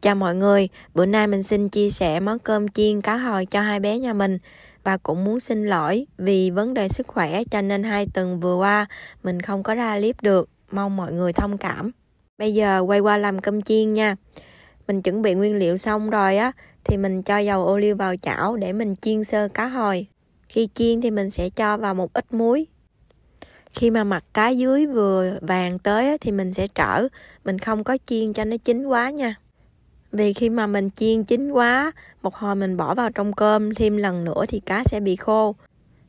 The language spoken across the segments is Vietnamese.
Chào mọi người, bữa nay mình xin chia sẻ món cơm chiên cá hồi cho hai bé nhà mình và cũng muốn xin lỗi vì vấn đề sức khỏe cho nên hai tuần vừa qua mình không có ra clip được, mong mọi người thông cảm. Bây giờ quay qua làm cơm chiên nha. Mình chuẩn bị nguyên liệu xong rồi á thì mình cho dầu ô liu vào chảo để mình chiên sơ cá hồi. Khi chiên thì mình sẽ cho vào một ít muối. Khi mà mặt cá dưới vừa vàng tới thì mình sẽ trở, mình không có chiên cho nó chín quá nha vì khi mà mình chiên chín quá một hồi mình bỏ vào trong cơm thêm lần nữa thì cá sẽ bị khô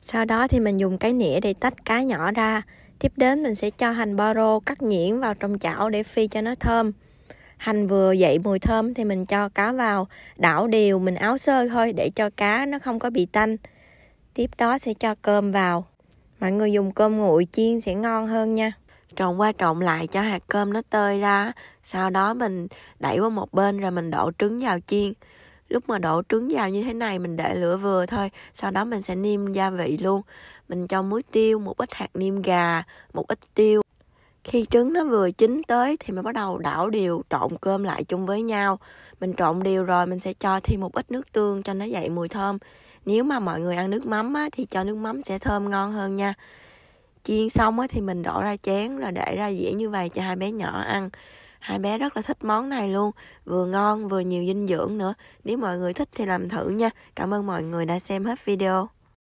sau đó thì mình dùng cái nĩa để tách cá nhỏ ra tiếp đến mình sẽ cho hành baro cắt nhuyễn vào trong chảo để phi cho nó thơm hành vừa dậy mùi thơm thì mình cho cá vào đảo đều mình áo sơ thôi để cho cá nó không có bị tanh tiếp đó sẽ cho cơm vào mọi người dùng cơm nguội chiên sẽ ngon hơn nha trộn qua trộn lại cho hạt cơm nó tơi ra sau đó mình đẩy qua một bên rồi mình đổ trứng vào chiên lúc mà đổ trứng vào như thế này mình để lửa vừa thôi sau đó mình sẽ niêm gia vị luôn mình cho muối tiêu một ít hạt niêm gà một ít tiêu khi trứng nó vừa chín tới thì mình bắt đầu đảo đều trộn cơm lại chung với nhau mình trộn đều rồi mình sẽ cho thêm một ít nước tương cho nó dậy mùi thơm nếu mà mọi người ăn nước mắm á, thì cho nước mắm sẽ thơm ngon hơn nha chiên xong á thì mình đổ ra chén rồi để ra dĩa như vậy cho hai bé nhỏ ăn hai bé rất là thích món này luôn vừa ngon vừa nhiều dinh dưỡng nữa nếu mọi người thích thì làm thử nha cảm ơn mọi người đã xem hết video